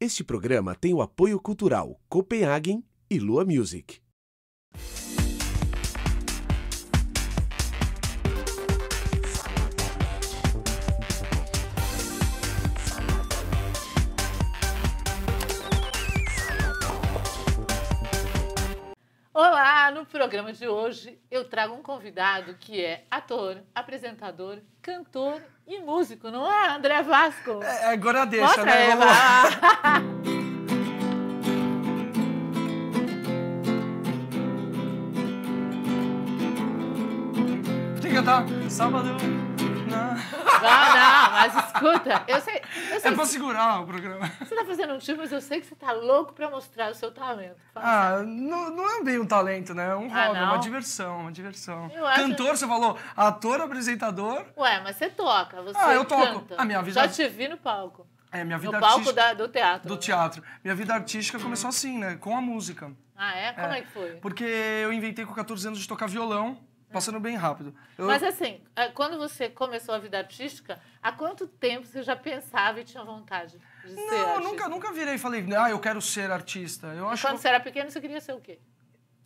Este programa tem o apoio cultural Copenhagen e Lua Music. No programa de hoje, eu trago um convidado que é ator, apresentador, cantor e músico, não é, André Vasco? É, agora deixa, né? Mostra, né? Eva. Tem que cantar Salvador. Não. Escuta, eu sei. Eu sei é pra segurar o programa. Você tá fazendo um tio, mas eu sei que você tá louco pra mostrar o seu talento. Fala ah, não, não é bem um talento, né? É um ah, hobby, é não? uma diversão, uma diversão. Eu Cantor, você falou, ator, apresentador. Ué, mas você toca, você ah, eu toco. canta. A minha vida... Já te vi no palco. É, minha vida no artística... palco da, do teatro. Do né? teatro. Minha vida artística começou assim, né? Com a música. Ah, é? Como é, é que foi? Porque eu inventei com 14 anos de tocar violão passando bem rápido. Eu... Mas assim, é, quando você começou a vida artística, há quanto tempo você já pensava e tinha vontade de não, ser artista? Não, nunca, nunca virei e falei, ah, eu quero ser artista. Eu acho... Quando você era pequeno, você queria ser o quê?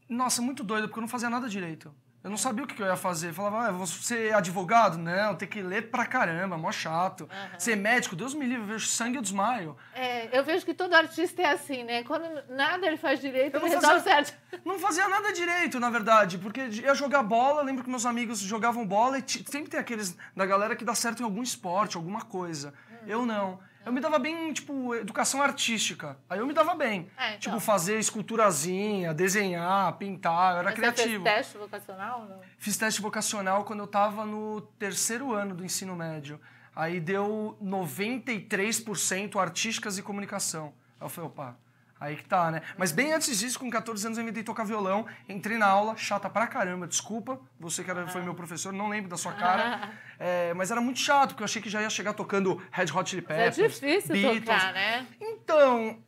Nossa, muito doido, porque eu não fazia nada direito. Eu não sabia o que eu ia fazer. Eu falava, ah, vou ser advogado? Não, tem que ler pra caramba, mó chato. Uhum. Ser médico, Deus me livre, eu vejo sangue, eu desmaio. É, eu vejo que todo artista é assim, né? Quando nada ele faz direito, ele resolve fazia, certo. Não fazia nada direito, na verdade, porque ia jogar bola, lembro que meus amigos jogavam bola e sempre tem aqueles da galera que dá certo em algum esporte, alguma coisa. Uhum. Eu não. Eu me dava bem, tipo, educação artística. Aí eu me dava bem. É, então. Tipo, fazer esculturazinha, desenhar, pintar, eu era Mas criativo. Você fez teste vocacional? Não? Fiz teste vocacional quando eu estava no terceiro ano do ensino médio. Aí deu 93% artísticas e comunicação. Aí eu falei, opa, Aí que tá, né? Mas bem antes disso, com 14 anos, eu inventei tocar violão, entrei na aula, chata pra caramba, desculpa, você que era, foi meu professor, não lembro da sua cara. É, mas era muito chato, porque eu achei que já ia chegar tocando Red Hot Chili é Peppers, É difícil Beatles. tocar, né? Então,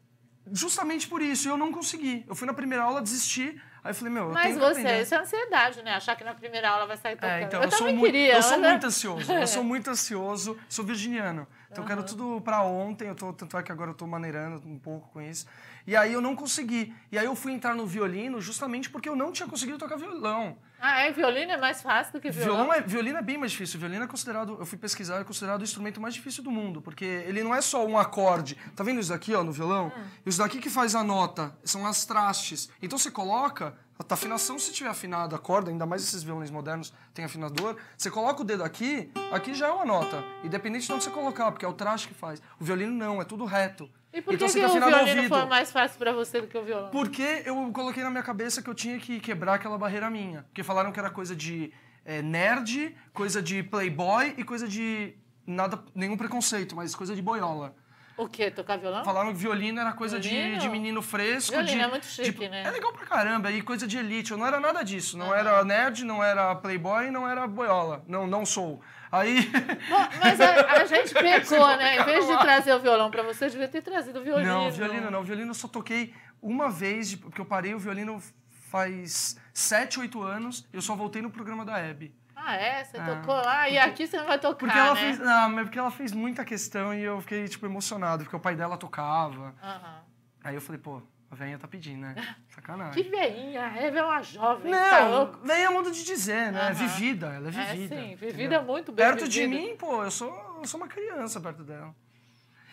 justamente por isso, eu não consegui. Eu fui na primeira aula, desisti, Aí eu falei, meu, eu Mas você, isso é ansiedade, né? Achar que na primeira aula vai sair tocando. É, então, eu, eu sou queria. Eu sou né? muito ansioso. eu sou muito ansioso. Sou virginiano. Então uhum. eu quero tudo pra ontem. Eu tô, tanto é que agora eu tô maneirando um pouco com isso. E aí eu não consegui. E aí eu fui entrar no violino justamente porque eu não tinha conseguido tocar violão. Ah, é? Violino é mais fácil do que violão? Violão é, violino é bem mais difícil. Violino é considerado, eu fui pesquisar, é considerado o instrumento mais difícil do mundo, porque ele não é só um acorde. Tá vendo isso daqui, ó, no violão? Ah. Isso daqui que faz a nota, são as trastes. Então você coloca, a tá afinação, se tiver afinada a corda, ainda mais esses violões modernos têm afinador, você coloca o dedo aqui, aqui já é uma nota, independente de onde você colocar, porque é o traste que faz. O violino não, é tudo reto. E por então que, e que, que tá o violino foi mais fácil para você do que o violão? Porque eu coloquei na minha cabeça que eu tinha que quebrar aquela barreira minha. Porque falaram que era coisa de é, nerd, coisa de playboy e coisa de nada, nenhum preconceito, mas coisa de boiola. O quê? Tocar violão? Falaram que violino era coisa violino? De, de menino fresco. Violino de, é muito chique, de, tipo, né? É legal pra caramba, e coisa de elite. Eu não era nada disso. Não uhum. era nerd, não era playboy, não era boiola. Não, não sou. Aí... Bom, mas a, a gente é pecou, né? Em vez de trazer o violão pra você, eu devia ter trazido o violino. Não, violino não. Violino eu só toquei uma vez, porque eu parei o violino faz 7, 8 anos, eu só voltei no programa da Hebe. Ah, é? Você é. tocou lá e aqui você não vai tocar, porque ela né? Fez, não, mas porque ela fez muita questão e eu fiquei, tipo, emocionado, porque o pai dela tocava. Uhum. Aí eu falei, pô, a veinha tá pedindo, né? Sacanagem. Que veinha, a é uma jovem, não, tá louco. Veinha é modo de dizer, né? Uhum. vivida, ela é, é vivida. É, sim, vivida é muito bem Perto vivida. de mim, pô, eu sou, eu sou uma criança perto dela.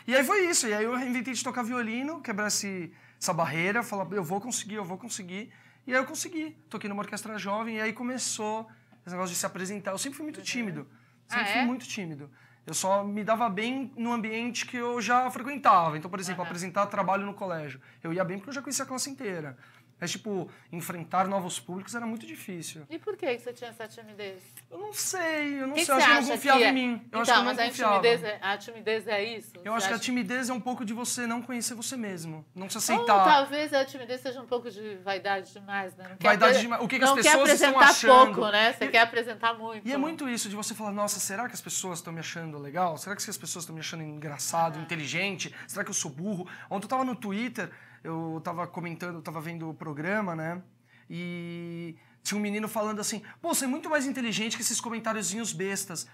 E aí foi isso, e aí eu inventei de tocar violino, quebrar esse, essa barreira, falar, eu vou conseguir, eu vou conseguir. E aí eu consegui, toquei numa orquestra jovem, e aí começou esse negócio de se apresentar. Eu sempre fui muito uhum. tímido. Ah, sempre ah, é? fui muito tímido. Eu só me dava bem no ambiente que eu já frequentava. Então, por exemplo, uhum. apresentar trabalho no colégio. Eu ia bem porque eu já conhecia a classe inteira. Mas, tipo, enfrentar novos públicos era muito difícil. E por que você tinha essa timidez? Eu não sei, eu não que sei. Que eu acho que não confiava é? em mim. Eu então, acho que eu mas então, não mas confiava. A timidez, é, a timidez é isso? Eu acho que a timidez é um pouco de você não conhecer você mesmo, não se aceitar. Ou talvez a timidez seja um pouco de vaidade demais, né? Não vaidade demais. O que, que as pessoas estão achando? Não quer apresentar pouco, né? Você e, quer apresentar muito. E é muito isso de você falar, nossa, será que as pessoas estão me achando legal? Será que as pessoas estão me achando engraçado, ah. inteligente? Será que eu sou burro? Ontem eu tava no Twitter eu tava comentando, tava vendo o programa, né? E tinha um menino falando assim: pô, você é muito mais inteligente que esses comentáriozinhos bestas.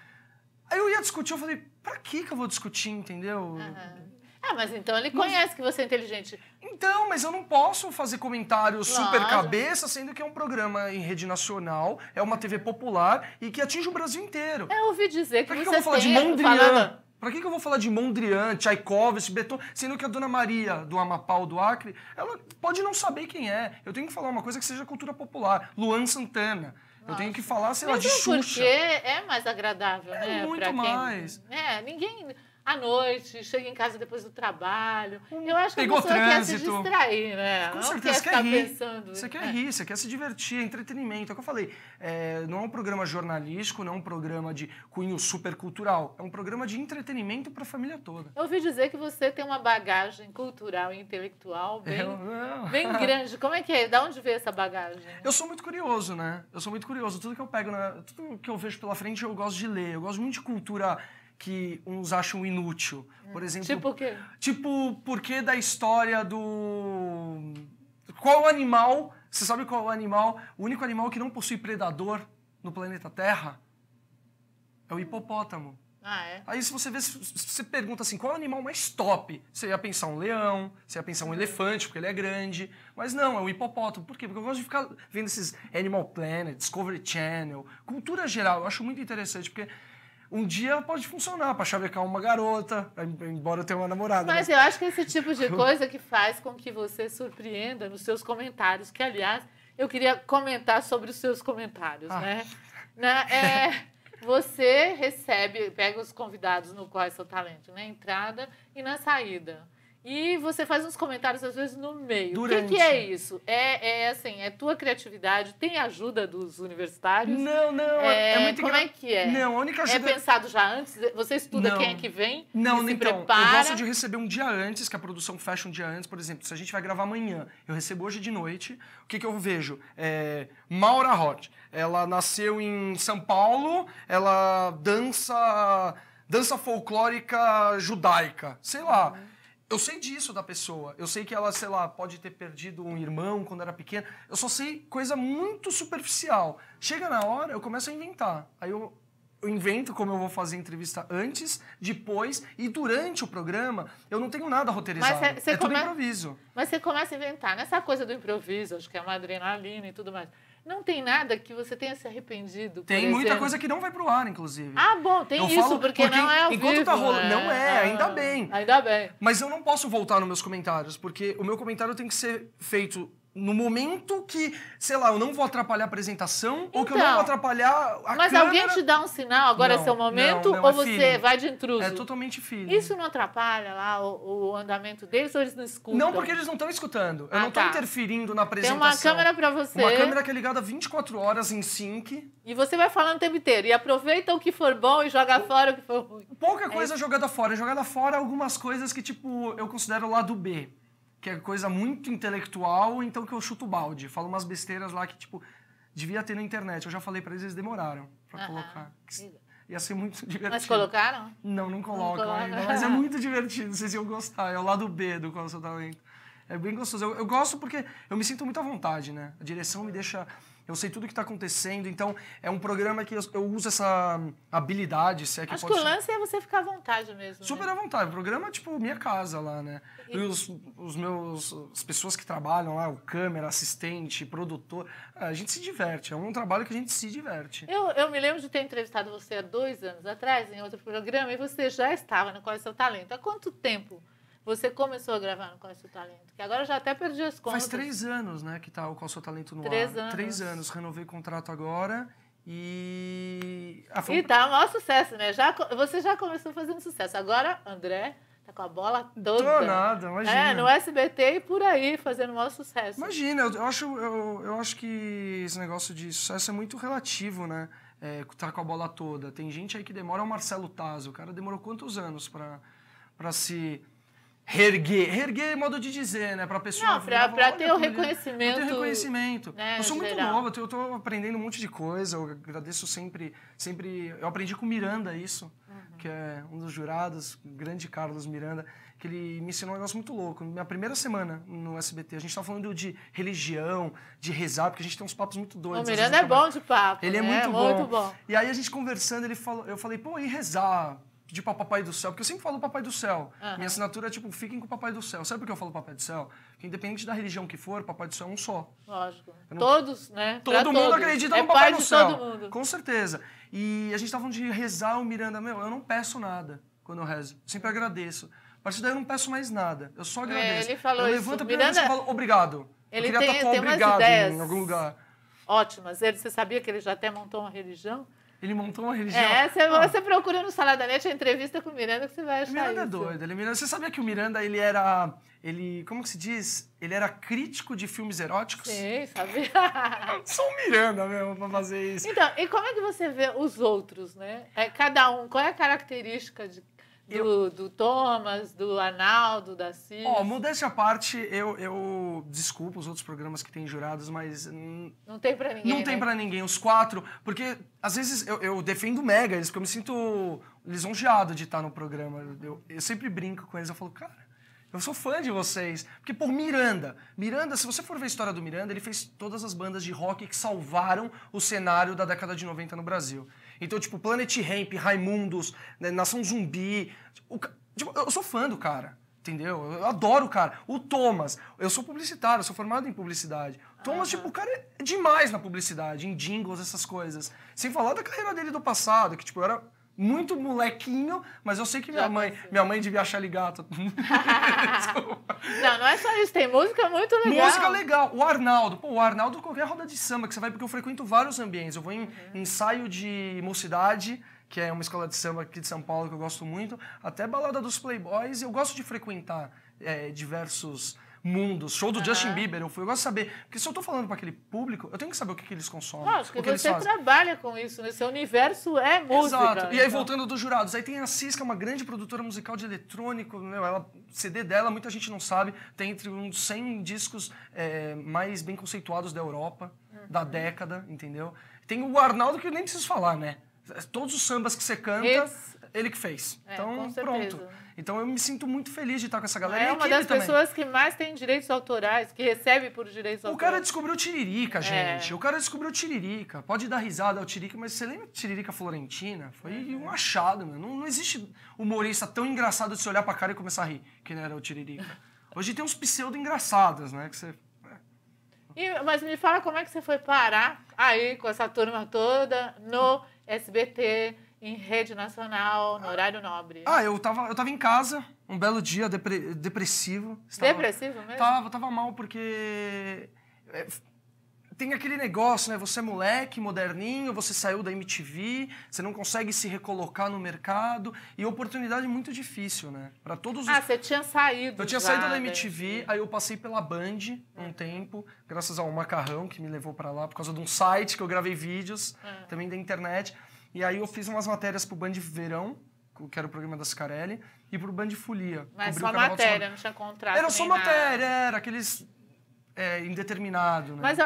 Aí eu ia discutir, eu falei: pra que que eu vou discutir, entendeu? Uhum. Ah, mas então ele conhece mas... que você é inteligente. Então, mas eu não posso fazer comentários super cabeça, sendo que é um programa em rede nacional, é uma TV popular e que atinge o Brasil inteiro. Eu ouvi dizer que, que você que eu vou falar tem... de Mondrian? Falando... Para que, que eu vou falar de Mondrian, Tchaikovsky, Beethoven, sendo que a Dona Maria do Amapá ou do Acre, ela pode não saber quem é. Eu tenho que falar uma coisa que seja cultura popular. Luan Santana. Eu tenho que falar, sei lá, de é Xuxa. Porque é mais agradável, é, né? Muito mais. Quem... É, ninguém à noite, chega em casa depois do trabalho. Hum, eu acho que Pegou a pessoa trânsito. quer se distrair, né? Com não certeza, quer você quer pensando. Você quer é. rir, você quer se divertir, é entretenimento. É o que eu falei, é, não é um programa jornalístico, não é um programa de cunho supercultural. É um programa de entretenimento para a família toda. Eu ouvi dizer que você tem uma bagagem cultural e intelectual bem, bem grande. Como é que é? Da onde veio essa bagagem? Eu sou muito curioso, né? Eu sou muito curioso. Tudo que eu pego, na, tudo que eu vejo pela frente, eu gosto de ler. Eu gosto muito de cultura que uns acham inútil. Por hum. exemplo. Tipo o quê? Tipo, porquê da história do. Qual animal. Você sabe qual animal? O único animal que não possui predador no planeta Terra é o hipopótamo. Ah, é? Aí se você vê, se você pergunta assim, qual animal mais top? Você ia pensar um leão, você ia pensar um uhum. elefante, porque ele é grande. Mas não, é o hipopótamo. Por quê? Porque eu gosto de ficar vendo esses Animal Planet, Discovery Channel, cultura geral. Eu acho muito interessante, porque um dia pode funcionar para chavecar uma garota, embora eu tenha uma namorada. Mas né? eu acho que esse tipo de coisa que faz com que você surpreenda nos seus comentários, que aliás, eu queria comentar sobre os seus comentários, ah. né? Na, né? é, você recebe, pega os convidados no Qual é Seu Talento, na entrada e na saída. E você faz uns comentários, às vezes, no meio. Durante. O que, que é isso? É, é, assim, é tua criatividade? Tem ajuda dos universitários? Não, não. É, é, é muito Como é que é? Não, a única é ajuda... É pensado já antes? Você estuda não. quem é que vem? Não, não então, prepara? eu gosto de receber um dia antes, que a produção fecha um dia antes. Por exemplo, se a gente vai gravar amanhã, eu recebo hoje de noite. O que, que eu vejo? É, Maura Hort. Ela nasceu em São Paulo, ela dança dança folclórica judaica, sei lá. Uhum. Eu sei disso da pessoa. Eu sei que ela, sei lá, pode ter perdido um irmão quando era pequena. Eu só sei coisa muito superficial. Chega na hora, eu começo a inventar. Aí eu, eu invento como eu vou fazer a entrevista antes, depois e durante o programa. Eu não tenho nada roteirizado. Mas cê, cê é, é come... tudo improviso. Mas você começa a inventar. Nessa coisa do improviso, acho que é uma adrenalina e tudo mais. Não tem nada que você tenha se arrependido. Tem muita coisa que não vai pro ar, inclusive. Ah, bom, tem eu isso, falo, porque, porque, não é ao enquanto tá vivo, tá rolando. Né? Não é, ah, ainda bem. Ainda bem. Mas eu não posso voltar nos meus comentários, porque o meu comentário tem que ser feito no momento que, sei lá, eu não vou atrapalhar a apresentação então, ou que eu não vou então, atrapalhar a Mas câmera. alguém te dá um sinal, agora é não, é seu momento, não, não, ou é você vai de intruso? É totalmente filho. Isso não atrapalha lá o, o, andamento deles ou eles não escutam? Não, porque eles não estão escutando. Eu ah, não estou tá. interferindo na apresentação. Tem uma câmera para você. Uma câmera que é ligada 24 horas em sync. E você vai falando o tempo inteiro. E aproveita o que for bom e joga o... fora o que for ruim. Pouca é coisa jogada fora. Jogada fora algumas coisas que, tipo, eu considero o lado B que é coisa muito intelectual, então que eu chuto balde. Falo umas besteiras lá que, tipo, devia ter na internet. Eu já falei para eles, eles demoraram para uh -huh. colocar. Ia ser muito divertido. Mas colocaram? Não, não colocam não ainda, mas é muito divertido, vocês iam gostar. É o lado B do Qual é o Seu Talento. É bem gostoso. Eu, eu gosto porque eu me sinto muito à vontade, né? A direção me deixa eu sei tudo o que está acontecendo. Então, é um programa que eu, eu uso essa habilidade, se é que Acho pode que o lance é você ficar à vontade mesmo. Super né? à vontade. O programa é tipo minha casa lá, né? E, e os, os, meus. as pessoas que trabalham lá, o câmera, assistente, produtor. A gente se diverte. É um trabalho que a gente se diverte. Eu, eu me lembro de ter entrevistado você há dois anos atrás, em outro programa, e você já estava no Qual é o Seu Talento. Há quanto tempo? você começou a gravar no Qual é o Seu Talento? Que agora eu já até perdi as contas. Faz três anos, né, que tá o Qual é o Seu Talento no três ar. Anos. Três anos. Renovei o contrato agora e... Ah, foi... E tá o maior sucesso, né? Já, você já começou fazendo sucesso. Agora, André... Tá com a bola toda. Tô nada, imagina. É, no SBT e por aí, fazendo o maior sucesso. Imagina, eu, acho, eu, eu acho que esse negócio de sucesso é muito relativo, né? É, tá com a bola toda. Tem gente aí que demora, é o Marcelo Taz. O cara demorou quantos anos para se Reerguer. Reerguer é modo de dizer, né? Pra pessoa. Não, pra, pra ter o reconhecimento. Pra ter o reconhecimento. Né, eu sou muito nova, eu tô aprendendo um monte de coisa. Eu agradeço sempre. sempre eu aprendi com Miranda isso, uhum. que é um dos jurados, o grande Carlos Miranda, que ele me ensinou um negócio muito louco. Minha primeira semana no SBT, a gente tava tá falando de religião, de rezar, porque a gente tem uns papos muito doidos. O Miranda é bom de papo. Ele é né? é muito, bom. muito bom. E aí a gente conversando, ele falou, eu falei, pô, e rezar? pedir para o Papai do Céu, porque eu sempre falo Papai do Céu. Uhum. Minha assinatura é tipo, fiquem com o Papai do Céu. Sabe por que eu falo Papai do Céu? Porque independente da religião que for, Papai do Céu é um só. Lógico. Não... Todos, né? Todo pra mundo todos. acredita é no Papai do Céu. Todo mundo. Com certeza. E a gente estava tá falando de rezar o Miranda. Meu, eu não peço nada quando eu rezo. Eu sempre uhum. agradeço. A partir daí eu não peço mais nada. Eu só agradeço. É, ele falou eu isso. levanto a primeira Miranda... vez e falo obrigado. Ele eu queria tem, tatuar tem obrigado em algum lugar. Ótimas. Ele, você sabia que ele já até montou uma religião? Ele montou uma religião. É, você, ah. você procura no Saladanete a entrevista com o Miranda que você vai achar. O Miranda é isso. é doido. Ele, é Miranda, você sabia que o Miranda ele era. Ele. Como que se diz? Ele era crítico de filmes eróticos? Sim, sabia. Só o Miranda mesmo pra fazer isso. Então, e como é que você vê os outros, né? É, cada um, qual é a característica de do, do Thomas, do Arnaldo, da Cis. Ó, mudança à parte, eu, eu desculpo os outros programas que têm jurados, mas. Não tem pra ninguém. Não né? tem pra ninguém, os quatro. Porque às vezes eu, eu defendo mega eles, porque eu me sinto lisonjeado de estar no programa. Eu, eu sempre brinco com eles, eu falo, cara. Eu sou fã de vocês. Porque, por Miranda. Miranda, se você for ver a história do Miranda, ele fez todas as bandas de rock que salvaram o cenário da década de 90 no Brasil. Então, tipo, Planet Ramp, Raimundos, né, Nação Zumbi. O, tipo, eu sou fã do cara. Entendeu? Eu adoro o cara. O Thomas, eu sou publicitário, eu sou formado em publicidade. Thomas, uhum. tipo, o cara é demais na publicidade, em jingles, essas coisas. Sem falar da carreira dele do passado, que, tipo, eu era muito molequinho, mas eu sei que minha Já mãe, minha mãe devia achar ele gato. não, não é só isso, tem música muito legal. Música legal. O Arnaldo, pô, o Arnaldo, qualquer roda de samba que você vai, porque eu frequento vários ambientes. Eu vou em uhum. ensaio de mocidade, que é uma escola de samba aqui de São Paulo que eu gosto muito, até balada dos playboys, eu gosto de frequentar é, diversos mundo, show do Justin Bieber, eu fui. Eu gosto de saber, porque se eu estou falando para aquele público, eu tenho que saber o que, que eles consomem. Claro, porque o que você trabalha com isso, né? Seu universo é música. Exato. E aí, então. voltando dos jurados, aí tem a Cis, que é uma grande produtora musical de eletrônico, né? Ela, CD dela, muita gente não sabe, tem entre uns 100 discos é, mais bem conceituados da Europa, da uhum. década, entendeu? Tem o Arnaldo, que eu nem preciso falar, né? Todos os sambas que você canta, Esse... ele que fez. É, então, pronto. Então eu me sinto muito feliz de estar com essa galera. É uma das também. pessoas que mais tem direitos autorais, que recebe por direitos autorais. É. O cara descobriu Tiririca, gente. É. O cara descobriu Tiririca. Pode dar risada ao Tiririca, mas você lembra Tiririca Florentina? Foi é. um achado, mano. Não, não existe humorista tão engraçado de se olhar pra cara e começar a rir, que não era o Tiririca. Hoje tem uns pseudo engraçados, né? Que você é. e, mas me fala como é que você foi parar aí com essa turma toda no SBT, em rede nacional, no horário nobre. Ah, eu tava, eu tava em casa, um belo dia, depre, depressivo. Estava, depressivo mesmo? Tava, tava mal, porque. É, tem aquele negócio, né? Você é moleque, moderninho, você saiu da MTV, você não consegue se recolocar no mercado e oportunidade muito difícil, né? Para todos ah, os... Ah, você tinha saído. Eu tinha saído da MTV, né? aí eu passei pela Band um é. tempo, graças ao macarrão que me levou para lá por causa de um site que eu gravei vídeos, é. também da internet. E aí eu fiz umas matérias pro Band Verão, que era o programa da Sicarelli e pro Band Folia. Mas só matéria, não tinha contrato. Era só matéria, nada. era aqueles é, indeterminado, né? Mas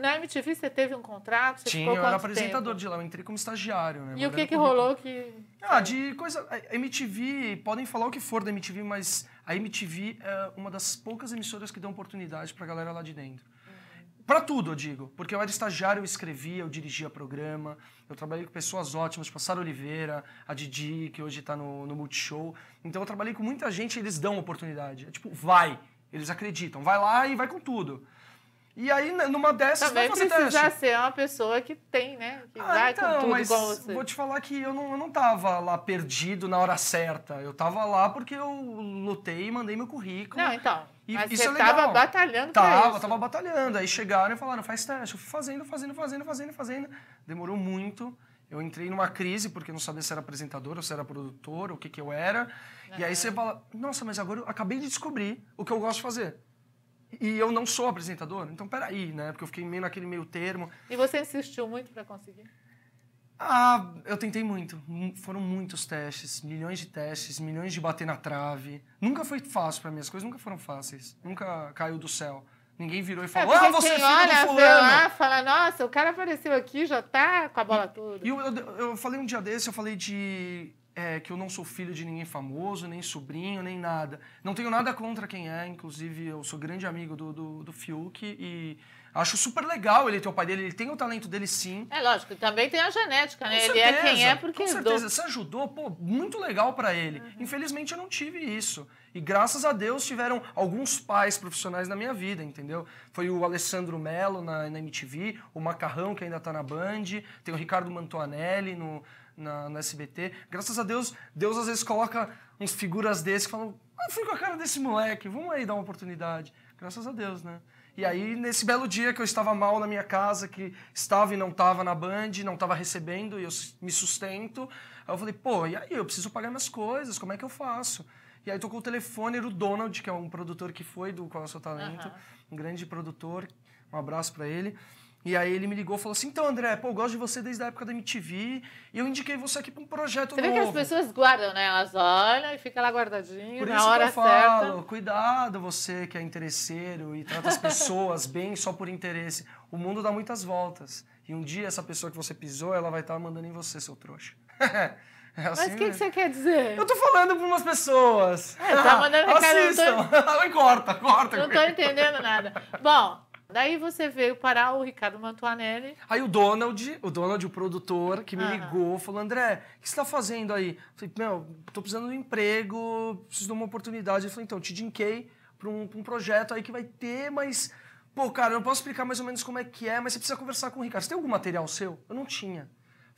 na MTV você teve um contrato? Você Tinha, eu era apresentador tempo? de lá, eu entrei como estagiário, né? E o que que rolou que... Ah, de coisa... A MTV, podem falar o que for da MTV, mas a MTV é uma das poucas emissoras que dão oportunidade pra galera lá de dentro. Para tudo, eu digo. Porque eu era estagiário, eu escrevia, eu dirigia programa, eu trabalhei com pessoas ótimas, tipo a Sara Oliveira, a Didi, que hoje está no, no Multishow. Então eu trabalhei com muita gente e eles dão oportunidade. É tipo, vai. Eles acreditam. Vai lá e vai com tudo. E aí, numa dessas, Também vai fazer precisa teste. ser uma pessoa que tem, né? Que ah, vai então, com tudo mas você. vou te falar que eu não, eu não tava lá perdido na hora certa. Eu tava lá porque eu lutei e mandei meu currículo. Não, então. E mas isso você é legal. tava batalhando Tava, isso. tava batalhando. Aí chegaram e falaram, faz teste. Eu fui fazendo, fazendo, fazendo, fazendo, fazendo. Demorou muito. Eu entrei numa crise porque não sabia se era apresentador ou se era produtor, o que que eu era. Uhum. E aí você fala, nossa, mas agora eu acabei de descobrir o que eu gosto de fazer. E eu não sou apresentador, então peraí, né? Porque eu fiquei meio naquele meio termo. E você insistiu muito para conseguir? Ah, eu tentei muito. Foram muitos testes, milhões de testes, milhões de bater na trave. Nunca foi fácil para mim, as coisas nunca foram fáceis. Nunca caiu do céu. Ninguém virou e é, falou, é ah, você é filho olha, do fulano. Lá, fala, nossa, o cara apareceu aqui, já tá com a bola toda. E eu, eu, eu falei um dia desse, eu falei de é, que eu não sou filho de ninguém famoso, nem sobrinho, nem nada. Não tenho nada contra quem é, inclusive eu sou grande amigo do, do, do Fiuk e acho super legal ele ter o pai dele, ele tem o talento dele sim. É lógico, também tem a genética, né? Com ele certeza, é quem é porque Com certeza, herdou. você ajudou, pô, muito legal para ele. Uhum. Infelizmente eu não tive isso. E graças a Deus tiveram alguns pais profissionais na minha vida, entendeu? Foi o Alessandro Mello na, na MTV, o Macarrão, que ainda tá na Band, tem o Ricardo Mantoanelli no na, no SBT. Graças a Deus, Deus às vezes coloca uns figuras desses que falam, ah, fui com a cara desse moleque, vamos aí dar uma oportunidade. Graças a Deus, né? E aí, nesse belo dia que eu estava mal na minha casa, que estava e não estava na Band, não estava recebendo, e eu me sustento, aí eu falei, pô, e aí, eu preciso pagar minhas coisas, como é que eu faço? E aí tocou o telefone, era o Donald, que é um produtor que foi do Qual é o Seu Talento, um grande produtor, um abraço para ele. E aí ele me ligou e falou assim: então, André, pô, eu gosto de você desde a época da MTV e eu indiquei você aqui para um projeto você novo. Você vê que as pessoas guardam, né? Elas olham e fica lá guardadinho, Por na isso hora que eu falo, cuidado você que é interesseiro e trata as pessoas bem só por interesse. O mundo dá muitas voltas. E um dia essa pessoa que você pisou, ela vai estar mandando em você, seu trouxa. É assim Mas o que, que, você quer dizer? Eu tô falando pra umas pessoas. É, tá mandando recado. Assistam. Tô... corta, corta. Não tô entendendo nada. Bom, Daí você veio parar o Ricardo Mantuanelli. Aí o Donald, o Donald, o produtor, que me ah. ligou, falou: André, o que você tá fazendo aí? Eu falei, meu, tô precisando de um emprego, preciso de uma oportunidade. Ele falou, então, te dinquei para um, pra um projeto aí que vai ter, mas. Pô, cara, eu não posso explicar mais ou menos como é que é, mas você precisa conversar com o Ricardo. Você tem algum material seu? Eu não tinha.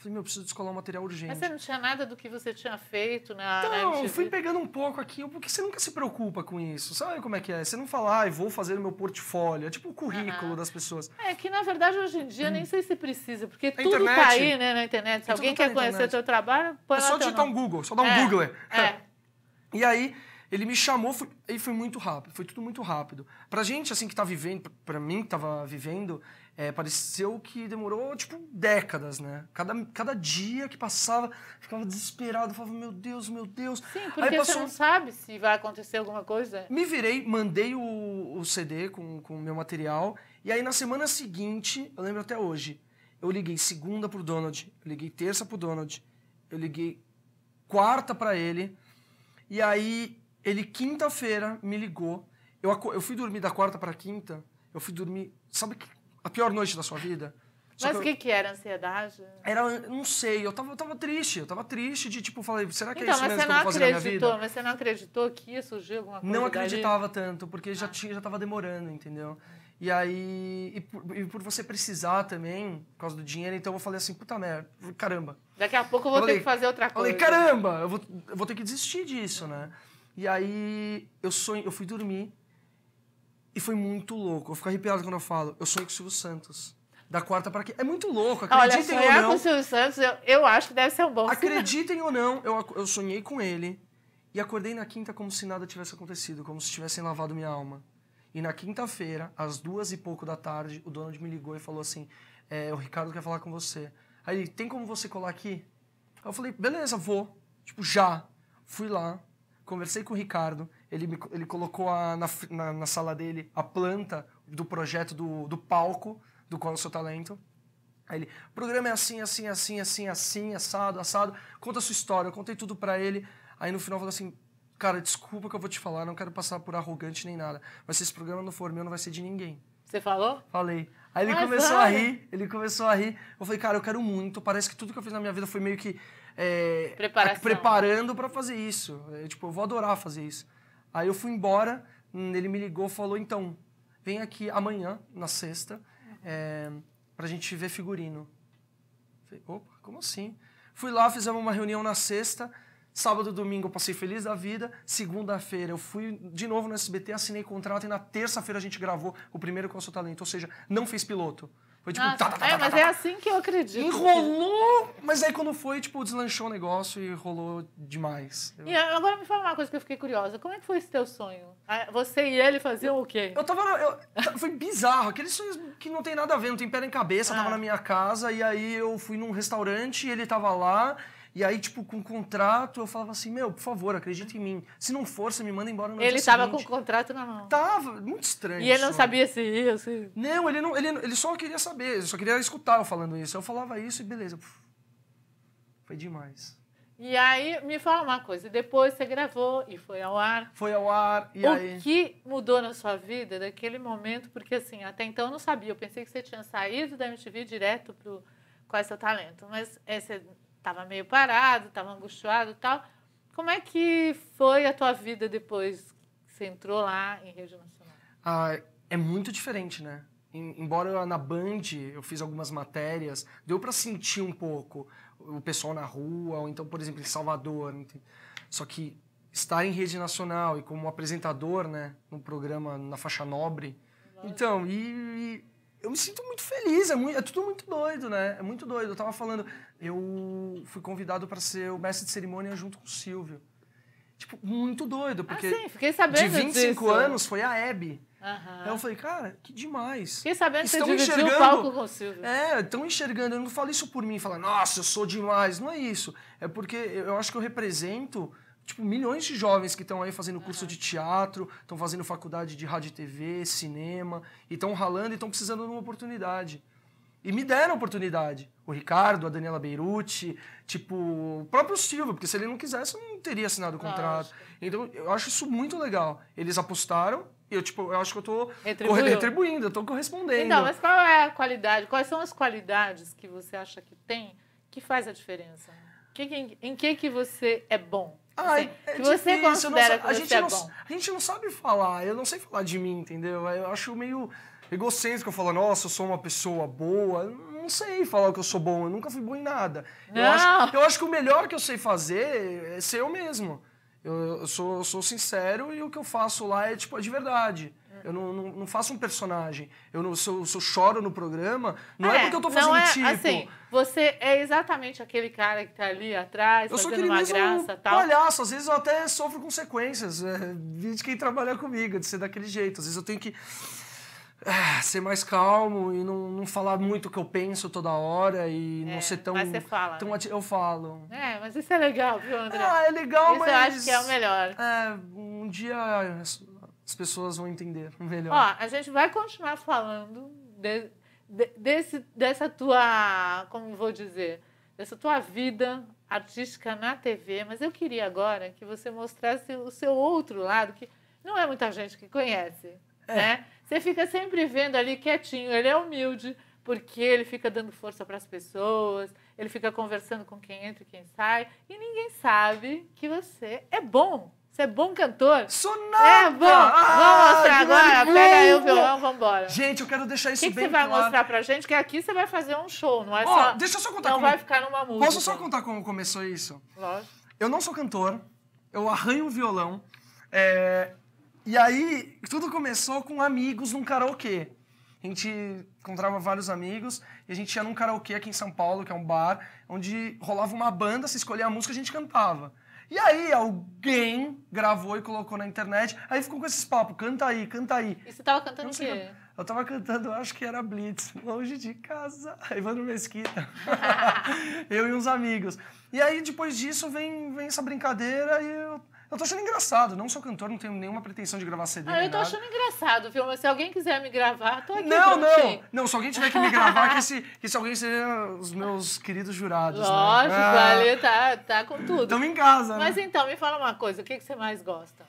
Falei, meu, eu preciso descolar um material urgente. Mas você não tinha nada do que você tinha feito na. Então, eu fui pegando um pouco aqui, porque você nunca se preocupa com isso. Sabe como é que é? Você não fala, ah, eu vou fazer o meu portfólio. É tipo o currículo das pessoas. É que, na verdade, hoje em dia hum. nem sei se precisa, porque a tudo tá internet, tá aí, né, na internet. Se alguém tá quer conhecer o teu trabalho, põe é É só digitar um Google, só dar um é. Google. É. e aí, ele me chamou foi, e foi muito rápido, foi tudo muito rápido. Pra gente, assim, que tá vivendo, pra mim que tava vivendo, é, pareceu que demorou, tipo, décadas, né? Cada, cada dia que passava, ficava desesperado, falava, meu Deus, meu Deus. Sim, porque Aí passou... você não sabe se vai acontecer alguma coisa. Me virei, mandei o, o CD com o meu material, e aí na semana seguinte, eu lembro até hoje, eu liguei segunda pro Donald, eu liguei terça pro Donald, eu liguei quarta para ele, e aí ele quinta-feira me ligou, eu, eu fui dormir da quarta para quinta, eu fui dormir, sabe que a pior noite da sua vida. Só Mas o que, que era ansiedade? Era, não sei, eu tava, eu tava triste, eu tava triste de tipo, falei, será que é então, é isso mesmo que eu vou fazer na minha vida? Mas você não acreditou que ia surgir alguma coisa? Não acreditava tanto, porque ah. já, tinha, já tava demorando, entendeu? E aí, e por, e por, você precisar também, por causa do dinheiro, então eu falei assim, puta merda, caramba. Daqui a pouco eu vou eu falei, ter que fazer outra coisa. Falei, caramba, eu vou, eu vou ter que desistir disso, né? E aí eu sonho eu fui dormir, e foi muito louco. Eu fico arrepiado quando eu falo. Eu sonhei com o Silvio Santos. Da quarta para que É muito louco, acreditem Olha, sonhar com o Silvio Santos, eu, eu acho que deve ser um bom Acreditem ou não, eu, eu sonhei com ele. E acordei na quinta como se nada tivesse acontecido, como se tivessem lavado minha alma. E na quinta-feira, às duas e pouco da tarde, o Donald me ligou e falou assim: é, o Ricardo quer falar com você. Aí ele, tem como você colar aqui? Aí eu falei, beleza, vou. Tipo, já. Fui lá, conversei com o Ricardo ele, me, ele colocou a, na, na, na, sala dele a planta do projeto do, do palco do Qual é o Seu Talento. Aí ele, o programa é assim, assim, assim, assim, assim, assado, assado. Conta a sua história. Eu contei tudo para ele. Aí no final falou assim, cara, desculpa que eu vou te falar, não quero passar por arrogante nem nada. Mas se esse programa não for meu, não vai ser de ninguém. Você falou? Falei. Aí ele começou a rir, ele começou a rir. Eu falei, cara, eu quero muito. Parece que tudo que eu fiz na minha vida foi meio que... É, preparando para fazer isso. É, tipo, eu vou adorar fazer isso. Aí eu fui embora, hum, ele me ligou, falou, então, vem aqui amanhã, na sexta, é, pra gente ver figurino. Falei, opa, como assim? Fui lá, fizemos uma reunião na sexta, sábado domingo eu passei feliz da vida, segunda-feira eu fui de novo no SBT, assinei contrato e na terça-feira a gente gravou o primeiro Qual Seu Talento, ou seja, não fez piloto. Foi tipo. Ah, tá, tá, tá, é, tá, tá, mas tá, é assim que eu acredito. Enrolou! Mas aí quando foi, tipo, deslanchou o negócio e rolou demais. Eu... E agora me fala uma coisa que eu fiquei curiosa. Como é que foi esse teu sonho? Ah, você e ele faziam eu, o quê? Eu tava. Eu, foi bizarro. Aqueles sonhos que não tem nada a ver, não tem pé nem cabeça. Ah. Tava na minha casa e aí eu fui num restaurante e ele tava lá. E aí, tipo, com o contrato, eu falava assim, meu, por favor, acredita em mim. Se não for, você me manda embora no Ele tava com o contrato na mão. Tava, muito estranho. E ele não só. sabia se ia, se... Não, ele não, ele, ele só queria saber, ele só queria escutar eu falando isso. Eu falava isso e beleza. Foi demais. E aí, me fala uma coisa, depois você gravou e foi ao ar. Foi ao ar, e o aí? O que mudou na sua vida daquele momento? Porque, assim, até então eu não sabia, eu pensei que você tinha saído da MTV direto pro Qual é Seu Talento, mas é, estava meio parado, estava angustiado e tal. Como é que foi a tua vida depois que você entrou lá em Rede Nacional? Ah, é muito diferente, né? Embora eu, na Band eu fiz algumas matérias, deu para sentir um pouco o pessoal na rua, ou então, por exemplo, em Salvador. Só que estar em rede nacional e como apresentador, né, no programa na faixa nobre. Então, e, e eu me sinto muito feliz, é, muito, é, tudo muito doido, né? É muito doido. Eu tava falando, eu fui convidado para ser o mestre de cerimônia junto com o Silvio. Tipo, muito doido, ah, porque. Ah, sim, fiquei sabendo. De 25 disso. anos foi a Hebe. Uhum. Aí eu falei, cara, que demais. Fiquei sabendo que estão enxergando, o palco com o Silvio. É, estão enxergando. Eu não falo isso por mim, falar, nossa, eu sou demais. Não é isso. É porque eu acho que eu represento tipo, milhões de jovens que estão aí fazendo curso uhum. de teatro, estão fazendo faculdade de rádio e TV, cinema, e estão ralando e estão precisando de uma oportunidade. E me deram a oportunidade. O Ricardo, a Daniela Beirute, tipo, o próprio Silvio, porque se ele não quisesse, eu não teria assinado o contrato. Lógico. Então, eu acho isso muito legal. Eles apostaram, e eu, tipo, eu acho que eu tô retribuindo, eu tô correspondendo. Então, mas qual é a qualidade? Quais são as qualidades que você acha que tem que faz a diferença? Que, em, em que, que você é bom? Ai, assim, é que você difícil, considera não, a gente é não, bom. A gente não sabe falar, eu não sei falar de mim, entendeu? Eu acho meio egocêntrico falar, nossa, eu sou uma pessoa boa. não sei falar que eu sou bom, eu nunca fui bom em nada. Eu acho, eu acho que o melhor que eu sei fazer é ser eu mesmo. Eu, eu sou, eu sou sincero e o que eu faço lá é tipo é de verdade. Eu não, não, não, faço um personagem. Eu não, se, eu, se eu choro no programa, não é, é porque eu tô fazendo não é, tipo. Assim, você é exatamente aquele cara que tá ali atrás, eu fazendo uma graça tal. Palhaço, às vezes eu até sofro consequências. É, de quem trabalha comigo, de ser daquele jeito. Às vezes eu tenho que ah, ser mais calmo e não, não falar muito o que eu penso toda hora e é, não ser tão. Mas você fala. Tão né? ati... Eu falo. É, mas isso é legal, viu, André? Ah, é legal, isso mas. eu acho que é o melhor. É, um dia as pessoas vão entender melhor. Ó, a gente vai continuar falando de, de, desse, dessa tua. Como vou dizer? Dessa tua vida artística na TV, mas eu queria agora que você mostrasse o seu outro lado, que não é muita gente que conhece, é. né? Você fica sempre vendo ali quietinho, ele é humilde, porque ele fica dando força para as pessoas, ele fica conversando com quem entra e quem sai, e ninguém sabe que você é bom. Você é bom cantor? Sou É bom! vamos ah, mostrar agora? Pega aí o violão, vambora. Gente, eu quero deixar isso que bem claro. O que você vai mostrar mostrar pra gente? Que aqui você vai fazer um show, não é oh, só... Deixa eu só contar Não como... vai ficar numa música. Posso só contar como começou isso? Lógico. Eu não sou cantor, eu arranho o violão, é, e aí, tudo começou com amigos num karaokê. A gente encontrava vários amigos e a gente ia num karaokê aqui em São Paulo, que é um bar, onde rolava uma banda, se escolhia a música, a gente cantava. E aí alguém gravou e colocou na internet, aí ficou com esses papos, canta aí, canta aí. E você tava cantando o quê? Eu, estava tava cantando, acho que era Blitz, longe de casa, Evandro Mesquita. eu e uns amigos. E aí depois disso vem, vem essa brincadeira e eu eu tô achando engraçado, não sou cantor, não tenho nenhuma pretensão de gravar CD. Ah, eu tô nada. achando engraçado, viu? Mas se alguém quiser me gravar, tô aqui. Não, não! Não, se alguém tiver que me gravar, que, se, que se alguém seja os meus queridos jurados. Né? Lógico, né? ali tá, tá com tudo. Estamos em casa. Né? Mas né? então, me fala uma coisa, o que, que você mais gosta?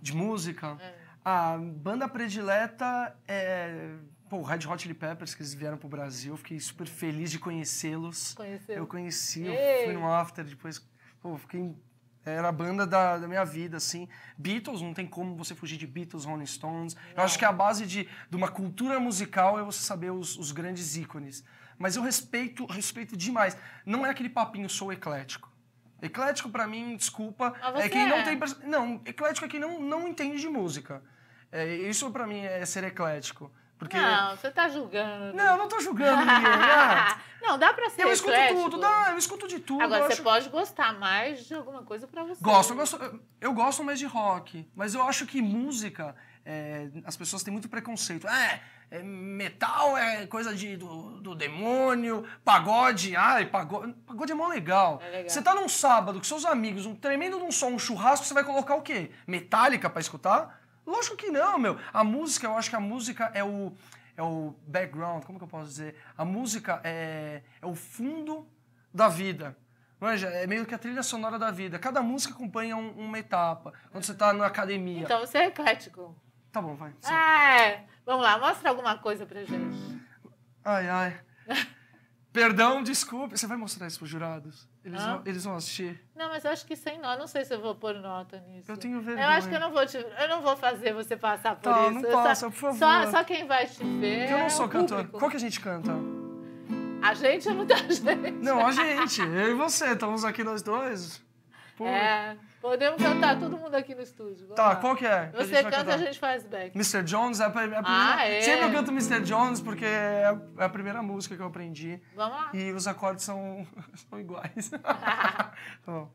De música? É. A banda predileta é. Pô, Red Hot Chili Peppers, que eles vieram pro Brasil, fiquei super feliz de conhecê-los. Conheceu. Eu conheci, Ei. eu fui no after, depois, pô, fiquei é, era a banda da, da, minha vida, assim. Beatles, não tem como você fugir de Beatles, Rolling Stones. Não. Eu acho que a base de, de uma cultura musical é você saber os, os, grandes ícones. Mas eu respeito, respeito demais. Não é aquele papinho, sou eclético. Eclético, para mim, desculpa, ah, é quem não é. tem... Não, eclético é quem não, não entende de música. É, isso, para mim, é ser eclético. Porque... Não, você tá julgando. Não, eu não tô julgando ninguém. Ah, não, dá pra ser Eu escuto eclético. tudo, dá, eu escuto de tudo. Agora, você acho... pode gostar mais de alguma coisa pra você. Gosto, eu gosto, eu gosto mais de rock. Mas eu acho que música, é, as pessoas têm muito preconceito. É, é, metal é coisa de, do, do demônio, pagode, ai, pagode, pagode é mó legal. É legal. Você tá num sábado com seus amigos, um tremendo num som, um churrasco, você vai colocar o quê? Metálica pra escutar? Lógico que não, meu. A música, eu acho que a música é o, é o background, como que eu posso dizer? A música é, é o fundo da vida. Manja, é, é meio que a trilha sonora da vida. Cada música acompanha um, uma etapa. Quando você está na academia. Então você é eclético. Tá bom, vai. Sim. Ah, é, vamos lá, mostra alguma coisa pra gente. Ai, ai. Perdão, desculpe. Você vai mostrar isso para os jurados? Eles, ah? vão, eles vão assistir? Não, mas eu acho que sem nota. Não sei se eu vou pôr nota nisso. Eu tenho vergonha. Eu acho que eu não vou, te, eu não vou fazer você passar por tá, isso. não passa, por favor. Só, só, quem vai te ver Porque eu não é sou cantor. Qual que a gente canta? A gente é muita gente. Não, a gente. eu e você. Estamos aqui nós dois. Pô. É. Podemos cantar todo mundo aqui no estúdio. Vamos tá, lá. qual que é? Você a canta e a gente faz back. Mr. Jones é a, é ah, primeira. Ah, é? Sempre eu canto Mr. Jones porque é, é a primeira música que eu aprendi. Vamos lá. E os acordes são, são iguais. tá bom.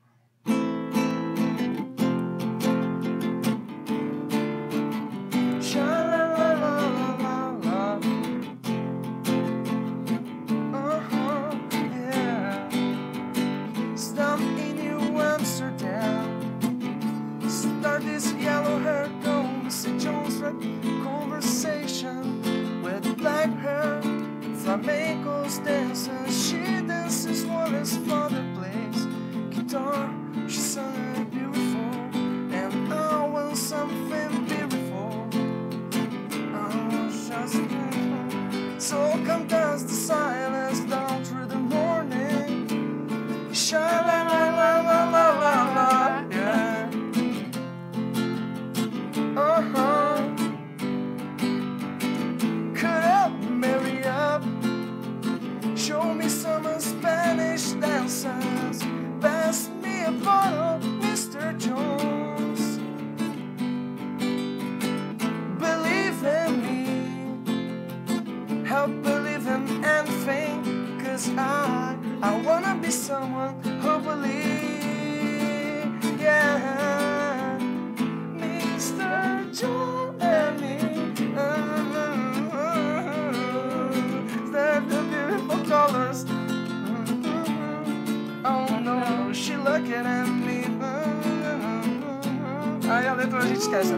this yellow hair going St. John's Red conversation with black hair flamencos dancer, she dances while his father plays guitar she sang beautiful and I want something beautiful I want just beautiful so come dance the silence cause I, I wanna be someone, hopefully, yeah, Mr. Joe and me, uh, uh, the beautiful colors, uh-huh. oh no, she looking at me, aí a letra a gente esquece,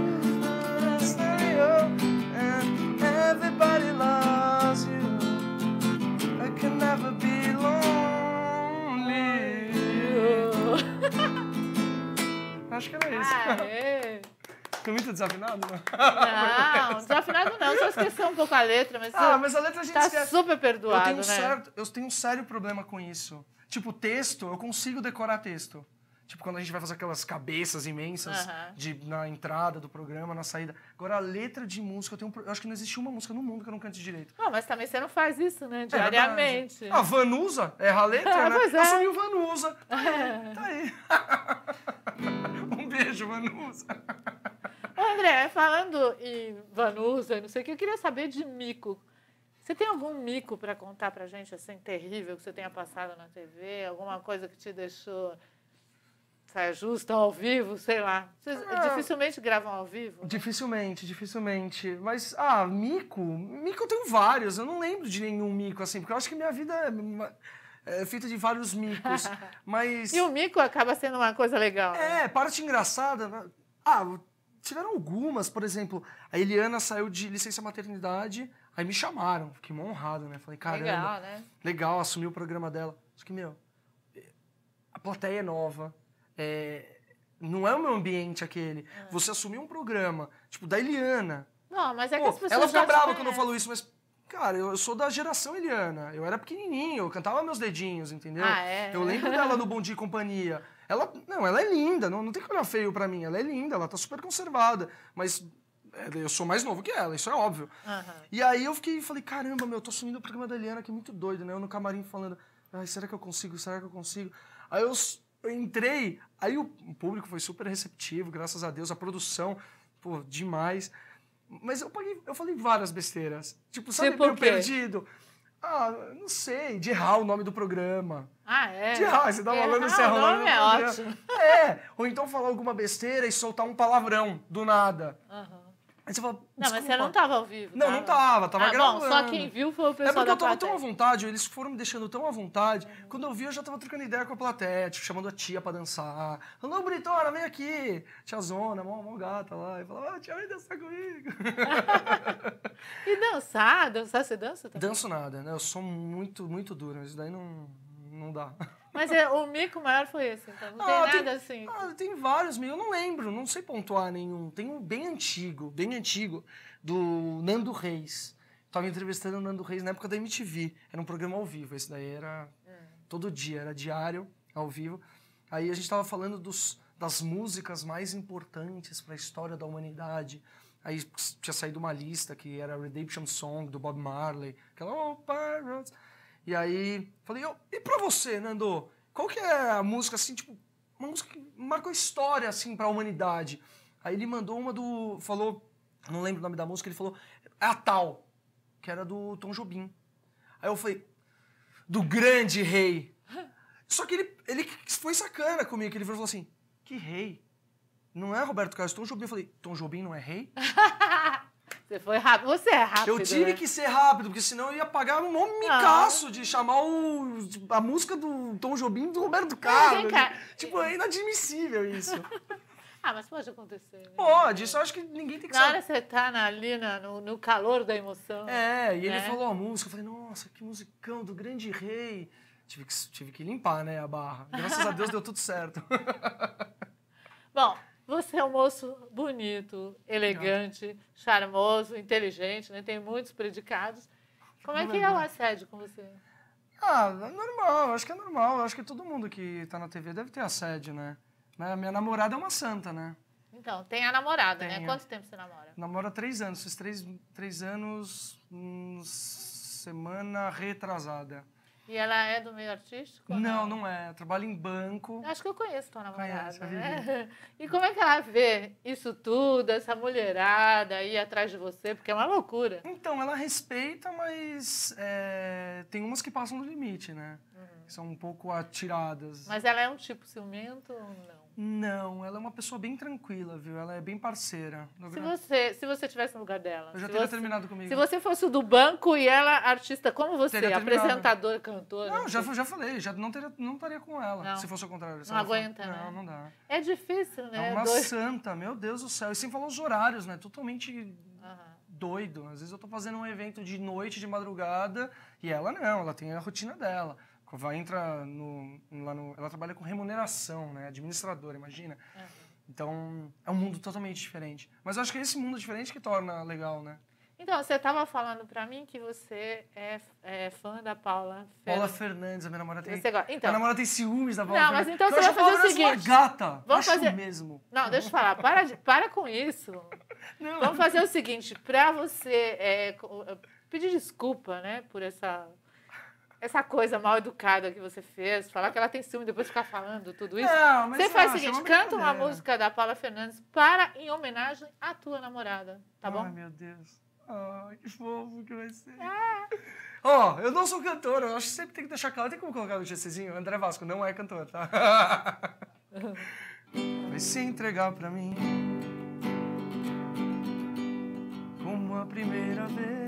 everybody loves Fiquei muito desafinado? Não, né? não desafinado não. Só esqueceu um pouco a letra, mas. Ah, mas a letra a gente tá esquece. super perdoado. Eu tenho, um né? certo, eu tenho um sério problema com isso. Tipo, texto, eu consigo decorar texto. Tipo, quando a gente vai fazer aquelas cabeças imensas uhum. de, na entrada do programa, na saída. Agora, a letra de música, eu, tenho, eu acho que não existe uma música no mundo que eu não cante direito. Não, mas também você não faz isso, né? É diariamente. É ah, a Vanusa erra a letra, ah né? Pois é. o Vanusa. Tá aí. Tá aí. um beijo, Vanusa. André, falando em Vanusa, não sei o que, eu queria saber de mico. Você tem algum mico para contar para gente assim terrível que você tenha passado na TV? Alguma coisa que te deixou saia justa ao vivo, sei lá. Vocês ah, dificilmente gravam ao vivo? Né? Dificilmente, dificilmente. Mas, ah, mico? Mico eu tenho vários. Eu não lembro de nenhum mico, assim, porque eu acho que minha vida é, uma, é feita de vários micos. mas. E o mico acaba sendo uma coisa legal. Né? É, né? parte engraçada. Né? Ah, tiveram algumas, por exemplo, a Eliana saiu de licença maternidade, aí me chamaram, fiquei mó honrado, né? Falei, caramba, legal, né? legal assumir o programa dela. Só que, meu, a plateia é nova, é, não é o meu ambiente aquele. Ah. Você assumir um programa, tipo, da Eliana. Não, mas é que as pessoas. Ela fica brava quando eu né? falo isso, mas Cara, eu, sou da geração Eliana. Eu era pequenininho, eu cantava meus dedinhos, entendeu? Ah, é? Eu lembro dela no Bom Dia e Companhia. Ela, não, ela é linda, não, não tem que olhar feio para mim. Ela é linda, ela tá super conservada, mas é, eu sou mais novo que ela, isso é óbvio. Uhum. E aí eu fiquei falei, caramba, meu, eu tô sumindo o programa da Eliana, que é muito doido, né? Eu no camarim falando, ai, será que eu consigo? Será que eu consigo? Aí eu, eu entrei, aí o público foi super receptivo, graças a Deus, a produção, pô, demais. Mas eu, paguei, eu falei várias besteiras. Tipo, sabe tipo meio perdido? Ah, não sei, de errar o nome do programa. Ah, é? De errar, você dá uma lenda, você o nome. É, ótimo. é, ou então falar alguma besteira e soltar um palavrão do nada. Uhum. Aí você fala, Não, mas você não tava ao vivo. Não, tava. não tava, tava ah, gravando. Bom, só quem viu foi o pessoal. É porque eu tava plateia. tão à vontade, eles foram me deixando tão à vontade. Uhum. Quando eu vi, eu já tava trocando ideia com a plateia, tipo, chamando a tia pra dançar. Alô, Britona, vem aqui. Tia Zona, mó, mó gata lá. E falava, ah, tia, vem dançar comigo. e dançar? Dançar, você dança também? Danço nada, né? Eu sou muito, muito duro, mas isso daí não não dá. Mas é, o mico maior foi esse, então não ah, tem nada tem, assim. Ah, tem vários eu não lembro, não sei pontuar nenhum. Tem um bem antigo, bem antigo, do Nando Reis. Tava entrevistando o Nando Reis na época da MTV. Era um programa ao vivo, esse daí era hum. todo dia, era diário, ao vivo. Aí a gente tava falando dos, das músicas mais importantes para a história da humanidade. Aí tinha saído uma lista que era Redemption Song, do Bob Marley. Aquela... Oh, pirates. E aí, falei, oh, e pra você, Nando? Qual que é a música, assim, tipo, uma música que marcou história, assim, pra humanidade? Aí ele mandou uma do. Falou, não lembro o nome da música, ele falou, é a tal, que era do Tom Jobim. Aí eu falei, do grande rei. Só que ele, ele foi sacana comigo, que ele falou assim: que rei? Não é Roberto Carlos Tom Jobim? Eu falei: Tom Jobim não é rei? Você foi rápido. Você é rápido. Eu tive né? que ser rápido, porque senão eu ia pagar um nome ah. micaço de chamar o, a música do Tom Jobim do Roberto Carlos. Cá. Tipo, é inadmissível isso. Ah, mas pode acontecer. Né? Pode, só acho que ninguém tem que saber. Na hora você tá na, ali na, no, no, calor da emoção. É, e né? ele falou a música, eu falei, nossa, que musicão do grande rei. Tive que, tive que limpar, né, a barra. Graças a Deus deu tudo certo. Bom, você é um moço bonito, elegante, Não. charmoso, inteligente, né? tem muitos predicados. Como é que é o assédio com você? Ah, normal, acho que é normal. Acho que todo mundo que está na TV deve ter assédio, né? Minha namorada é uma santa, né? Então, tem a namorada, Tenho. né? É. Quanto tempo você namora? Namora três anos. Fiz três, três anos, hum, semana retrasada. E ela é do meio artístico? Não, não, não é. Trabalha em banco. Acho que eu conheço tua namorada, né? E como é que ela vê isso tudo, essa mulherada aí atrás de você? Porque é uma loucura. Então, ela respeita, mas é, tem umas que passam do limite, né? Uhum. São um pouco atiradas. Mas ela é um tipo ciumento ou não? Não, ela é uma pessoa bem tranquila, viu? Ela é bem parceira. Se você, se você tivesse no lugar dela. Eu já teria você, terminado comigo. Se você fosse o do banco e ela artista como você, apresentadora, cantora. Não, já, já falei, já não, teria, não estaria com ela, não. se fosse o contrário. Não aguenta, né? Não, não dá. É difícil, né? É uma Dois... santa, meu Deus do céu. E sem falar os horários, né? Totalmente uhum. doido. Às vezes eu tô fazendo um evento de noite, de madrugada, e ela não, ela tem a rotina dela vai entra no, lá no, ela trabalha com remuneração, né? Administradora, imagina. É. Então, é um mundo totalmente diferente. Mas eu acho que é esse mundo diferente que torna legal, né? Então, você estava falando para mim que você é, é, fã da Paula Fernandes. Paula Fernandes, a minha namorada tem. Você gosta. Então, minha namorada tem ciúmes da Paula Não, Fernandes. mas então você vai fazer o é seguinte. Uma gata. Vamos acho fazer mesmo. Não, deixa eu falar. Para, de, para com isso. Não. Vamos fazer o seguinte. Para você é, pedir desculpa, né, por essa essa coisa mal educada que você fez, falar que ela tem ciúme depois ficar falando tudo isso. Não, mas você não, faz o seguinte: canta uma música da Paula Fernandes para em homenagem à tua namorada, tá bom? Ai, meu Deus. Ai, que fofo que vai ser. Ah. Ó, oh, eu não sou cantor, eu acho que sempre tem que deixar claro. Tem como colocar no GCzinho? André Vasco não é cantor, tá? vai se entregar pra mim como a primeira vez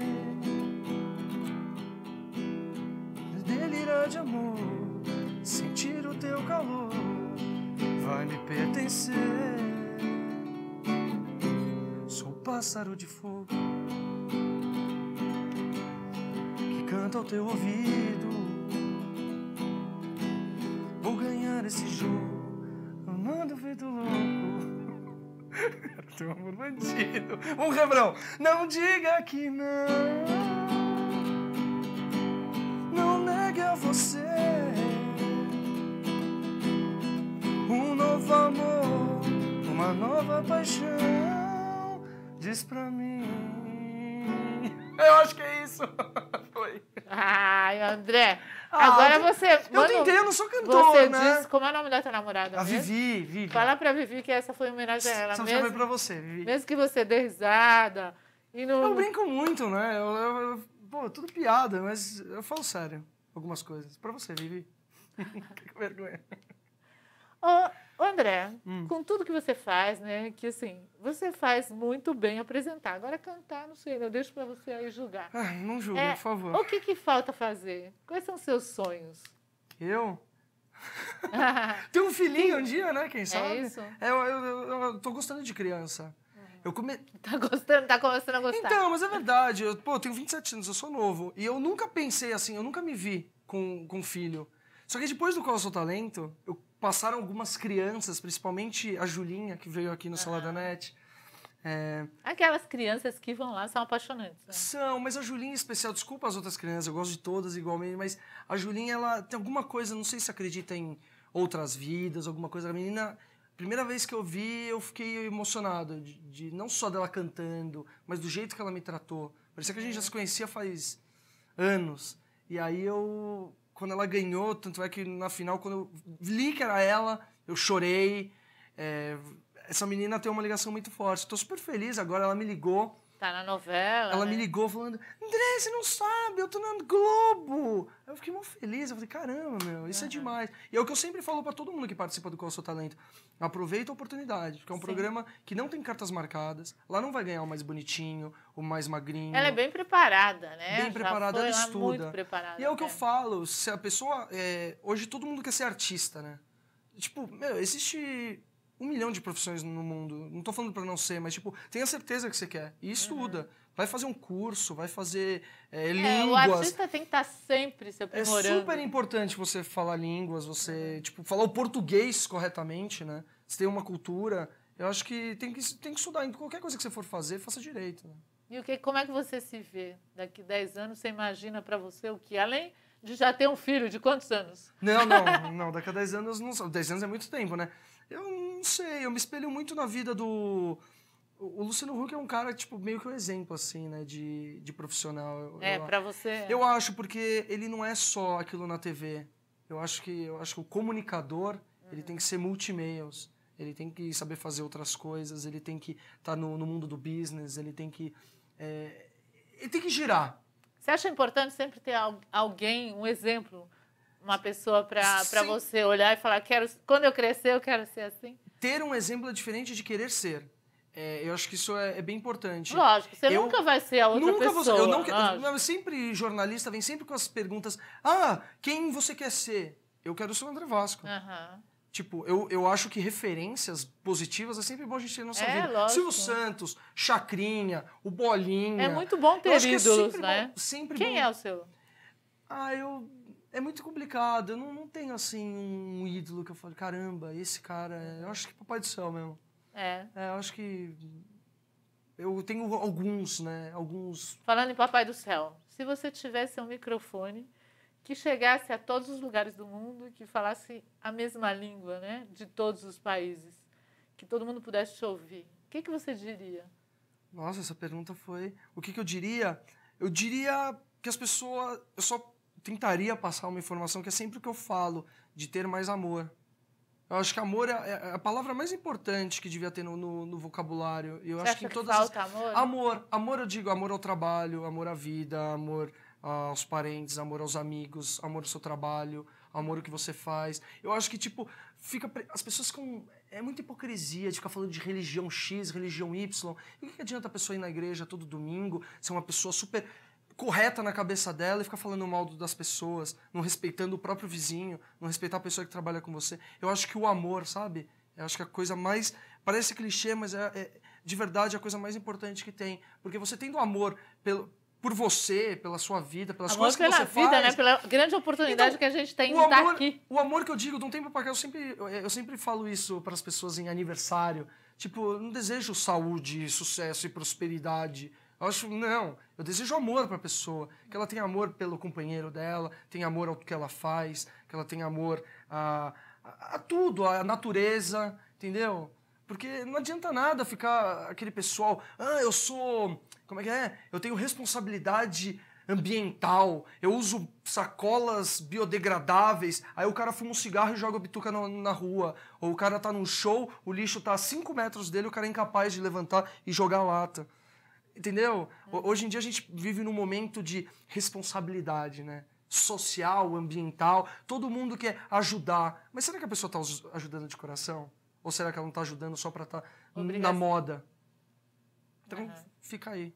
de amor, sentir o teu calor, vai me pertencer. Sou pássaro de fogo que canta ao teu ouvido. Vou ganhar esse jogo, amando feito louco. Era teu amor bandido. Um rebrão, não diga que não entregue a você um novo amor, uma nova paixão. Diz pra mim. Eu acho que é isso. Foi. Ai, André. Ah, Agora eu, você. eu não eu não sou cantor, você né? Diz, como é o nome da tua namorada? A mesmo? Vivi, Vivi. Fala pra Vivi que essa foi homenagem a ela Só mesmo. Só pra você, Vivi. Mesmo que você dê risada. E não... Eu brinco muito, né? Eu, eu, eu, pô, tudo piada, mas eu falo sério algumas coisas. Para você, Vivi. que vergonha. Ô, André, hum. com tudo que você faz, né? Que assim, você faz muito bem apresentar. Agora cantar, não sei, né, eu deixo para você aí julgar. Ah, não julga, é, por favor. O que, que falta fazer? Quais são os seus sonhos? Eu? Tem um filhinho um dia, né? Quem é sabe? É isso. É, eu, eu, eu, eu tô gostando de criança. Eu come... Tá gostando, tá começando a gostar. Então, mas é verdade. Eu, pô, eu tenho 27 anos, eu sou novo. E eu nunca pensei assim, eu nunca me vi com, com filho. Só que depois do Qual Seu Talento, eu, passaram algumas crianças, principalmente a Julinha, que veio aqui no uhum. Saladanete. É... Aquelas crianças que vão lá são apaixonantes. Né? São, mas a Julinha em especial, desculpa as outras crianças, eu gosto de todas igualmente, mas a Julinha, ela tem alguma coisa, não sei se acredita em outras vidas, alguma coisa. A menina, primeira vez que eu vi, eu fiquei emocionado, de, de, não só dela cantando, mas do jeito que ela me tratou. Parecia que a gente já se conhecia faz anos. E aí eu, quando ela ganhou, tanto é que na final, quando eu li que era ela, eu chorei. É, essa menina tem uma ligação muito forte. Estou super feliz agora, ela me ligou Tá na novela. Ela né? me ligou falando: André, você não sabe, eu tô na Globo. Eu fiquei muito feliz. Eu falei: caramba, meu, isso uhum. é demais. E é o que eu sempre falo para todo mundo que participa do Qual é o Seu Talento: aproveita a oportunidade, porque é um Sim. programa que não tem cartas marcadas. Lá não vai ganhar o mais bonitinho, o mais magrinho. Ela é bem preparada, né? Bem preparada, ela estuda. Muito preparada, e é o que né? eu falo: se a pessoa. É, hoje todo mundo quer ser artista, né? Tipo, meu, existe um milhão de profissões no mundo. Não estou falando para não ser, mas tipo, tenha certeza que você quer e estuda. Uhum. Vai fazer um curso, vai fazer é, é línguas. o artista tem que estar tá sempre se é aprimorando. É super importante você falar línguas, você, tipo, falar o português corretamente, né? Você tem uma cultura. Eu acho que tem que, tem que estudar. Qualquer coisa que você for fazer, faça direito. Né? E o que, como é que você se vê? Daqui 10 anos, você imagina para você o que? Além de já ter um filho, de quantos anos? Não, não, não. Daqui a 10 anos, não 10 anos é muito tempo, né? Eu não sei, eu me espelho muito na vida do. O Luciano Huck é um cara, tipo, meio que um exemplo, assim, né, de, de profissional. É, eu, pra você. É. Eu acho, porque ele não é só aquilo na TV. Eu acho que, eu acho que o comunicador, uhum. ele tem que ser multi-mails. Ele tem que saber fazer outras coisas, ele tem que estar tá no, no, mundo do business, ele tem que. É, ele tem que girar. Você acha importante sempre ter alguém, um exemplo? uma pessoa para você olhar e falar, quero, quando eu crescer, eu quero ser assim? Ter um exemplo é diferente de querer ser. É, eu acho que isso é, é, bem importante. Lógico, você eu, nunca vai ser a outra nunca pessoa. Vou, eu, não, eu, eu sempre, jornalista, vem sempre com as perguntas: ah, quem você quer ser? Eu quero ser o André Vasco. Uhum. Tipo, eu, eu acho que referências positivas é sempre bom a gente ter na nossa é, vida. Lógico. Silvio Santos, Chacrinha, o Bolinha. É muito bom ter é ídolos, é sempre né? Bom, sempre Quem bom. é o seu? Ah, eu é muito complicado. Eu não, não tenho, assim, um ídolo que eu falo, caramba, esse cara. É... Eu acho que Papai do Céu mesmo. É. É, eu acho que. Eu tenho alguns, né? Alguns. Falando em Papai do Céu, se você tivesse um microfone que chegasse a todos os lugares do mundo, que falasse a mesma língua, né? De todos os países, que todo mundo pudesse te ouvir, o que, que você diria? Nossa, essa pergunta foi. O que, que eu diria? Eu diria que as pessoas. Eu só tentaria passar uma informação que é sempre o que eu falo, de ter mais amor. Eu acho que amor é, é, é a palavra mais importante que devia ter no, no, no vocabulário. Eu Você acho que, em todas falta as... amor? Amor. Amor, eu digo, amor ao trabalho, amor à vida, amor aos parentes, amor aos amigos, amor ao seu trabalho, amor ao que você faz. Eu acho que, tipo, fica. As pessoas ficam. É muita hipocrisia de ficar falando de religião X, religião Y. E o que adianta a pessoa ir na igreja todo domingo, ser uma pessoa super correta na cabeça dela e ficar falando mal das pessoas, não respeitando o próprio vizinho, não respeitar a pessoa que trabalha com você. Eu acho que o amor, sabe? Eu acho que a coisa mais. Parece clichê, mas é, é de verdade é a coisa mais importante que tem. Porque você tendo amor pelo, por você, pela sua vida, pelas amor coisas que pela você vida, né? faz. Né? Pela grande oportunidade então, que a gente tem de tá amor, estar aqui. O amor que eu digo, de um tempo para cá, eu sempre, eu, eu sempre falo isso para as pessoas em aniversário. Tipo, eu não desejo saúde, sucesso e prosperidade. Eu acho, não, eu desejo amor para a pessoa, que ela tenha amor pelo companheiro dela, tenha amor ao que ela faz, que ela tenha amor a, a, a tudo, a natureza, entendeu? Porque não adianta nada ficar aquele pessoal, ah, eu sou, como é que é? Eu tenho responsabilidade ambiental, eu uso sacolas biodegradáveis, aí o cara fuma um cigarro e joga a bituca na, na, rua, ou o cara tá num show, o lixo tá a 5 metros dele, o cara é incapaz de levantar e jogar lata. Entendeu? É. Hoje em dia a gente vive num momento de responsabilidade, né? Social, ambiental, todo mundo quer ajudar. Mas será que a pessoa está ajudando de coração? Ou será que ela não está ajudando só para estar tá na moda? Então, uhum. fica aí.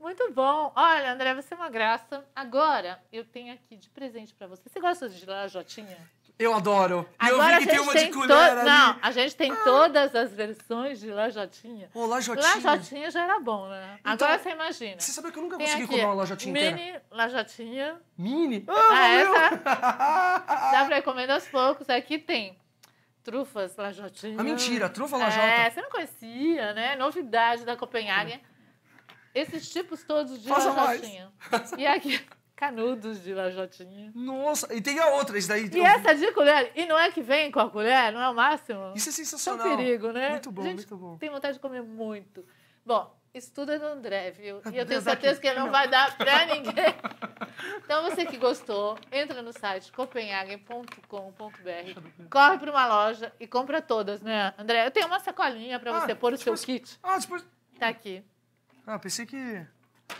Muito bom. Olha, André, você é uma graça. Agora, eu tenho aqui de presente para você. Você gosta de lajotinha? Eu adoro. Agora eu vi que tem uma tem de colher to... Não, a gente tem ah. todas as versões de Lajotinha. oh, Lajotinha. Lajotinha já era bom, né? Então, Agora você imagina. Você sabe que eu nunca tem consegui aqui, comer uma Lajotinha Mini inteira. Lajotinha. Mini? Ah, ah essa. dá pra comer aos poucos. Aqui tem trufas Lajotinha. Ah, mentira. Trufa Lajota. É, você não conhecia, né? Novidade da Copenhague. Hum. Esses tipos todos de Faça Lajotinha. Mais. E aqui... Canudos de Lajotinha. Nossa, e tem a outra, isso daí. E eu... essa de colher, e não é que vem com a colher, não é o máximo? Isso é sensacional. É um perigo, né? Muito bom, Gente, muito bom. Tem vontade de comer muito. Bom, estuda no é André, viu? E eu tenho tá certeza que ele não vai dar pra ninguém. Então, você que gostou, entra no site copenhagen.com.br, corre pra uma loja e compra todas, né, André? Eu tenho uma sacolinha pra ah, você ah, pôr o seu kit. Ah, depois... Tá aqui. Ah, pensei que...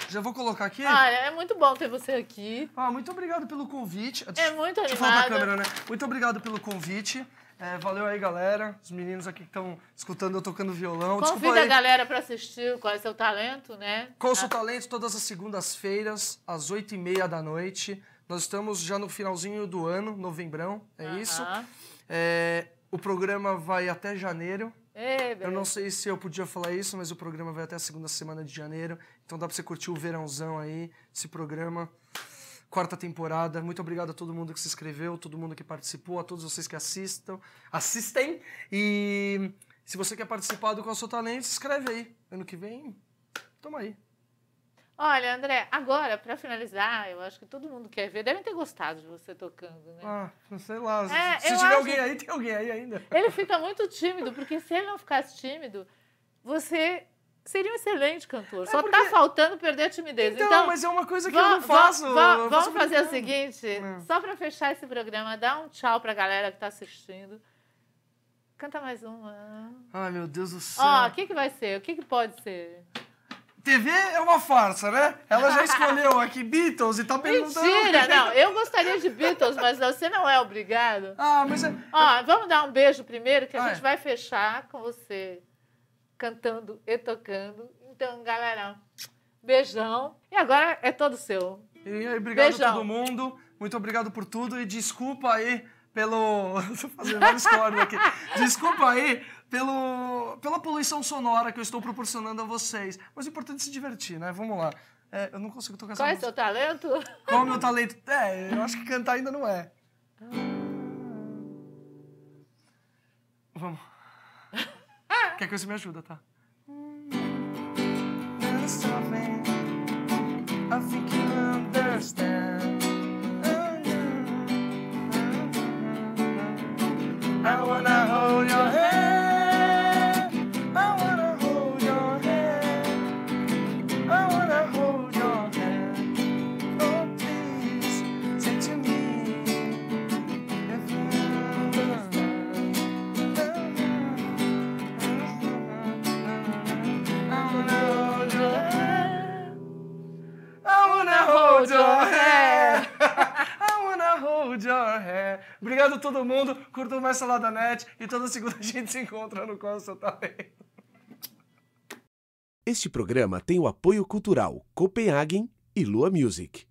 Já vou colocar aqui? ah é muito bom ter você aqui. Ah, muito obrigado pelo convite. É muito animado. Deixa eu falar pra câmera, né? Muito obrigado pelo convite. É, valeu aí, galera. Os meninos aqui que estão escutando eu tocando violão. Convida a galera para assistir qual é seu talento, né? Qual o ah. seu talento? Todas as segundas-feiras, às oito e meia da noite. Nós estamos já no finalzinho do ano, novembrão, é uh -huh. isso. É, o programa vai até janeiro. Ei, eu não sei se eu podia falar isso, mas o programa vai até a segunda semana de janeiro. Então dá pra você curtir o verãozão aí, esse programa. Quarta temporada. Muito obrigado a todo mundo que se inscreveu, todo mundo que participou, a todos vocês que assistam, assistem. E se você quer participar do Qual é o Seu Talento, se inscreve aí. Ano que vem, toma aí. Olha, André, agora, para finalizar, eu acho que todo mundo quer ver. Devem ter gostado de você tocando, né? Ah, sei lá. É, se tiver acho... alguém aí, tem alguém aí ainda. Ele fica muito tímido, porque se ele não ficasse tímido, você Seria um excelente cantor. É Só tá porque... tá faltando perder a timidez. Então, então mas é uma coisa que eu não faço. Eu vamos faço fazer o seguinte, é. só para fechar esse programa, dá um tchau pra galera que tá assistindo. Canta mais uma. Ai, meu Deus do céu. Ó, o que que vai ser? O que que pode ser? TV é uma farsa, né? Ela já escolheu aqui Beatles e tá perguntando. Mentira, não. Eu gostaria de Beatles, mas você não é obrigado. Ah, mas. É... Ó, vamos dar um beijo primeiro, que a ah, gente é. vai fechar com você cantando e tocando. Então, galera, beijão. E agora é todo seu. E aí, obrigado beijão. a todo mundo. Muito obrigado por tudo e desculpa aí pelo. Estou fazendo vários aqui. Desculpa aí pelo... pela poluição sonora que eu estou proporcionando a vocês. Mas o importante é se divertir, né? Vamos lá. É, eu não consigo tocar Qual essa é o seu talento? Qual é o meu talento? É, eu acho que cantar ainda não é. Ah. Vamos. Quer que você me ajuda, tá? Obrigado a todo mundo. Curtam mais Salada Net e toda segunda a gente se encontra no Qual é o Seu Talento. Este programa tem o apoio cultural Copenhagen e Lua Music.